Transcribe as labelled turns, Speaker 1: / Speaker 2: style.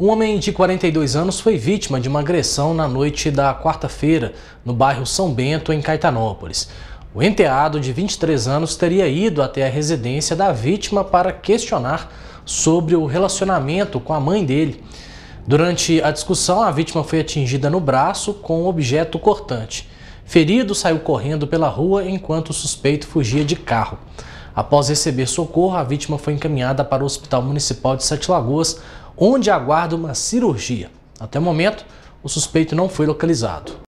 Speaker 1: Um homem de 42 anos foi vítima de uma agressão na noite da quarta-feira, no bairro São Bento, em Caetanópolis. O enteado, de 23 anos, teria ido até a residência da vítima para questionar sobre o relacionamento com a mãe dele. Durante a discussão, a vítima foi atingida no braço com um objeto cortante. Ferido, saiu correndo pela rua enquanto o suspeito fugia de carro. Após receber socorro, a vítima foi encaminhada para o Hospital Municipal de Sete Lagoas onde aguarda uma cirurgia. Até o momento, o suspeito não foi localizado.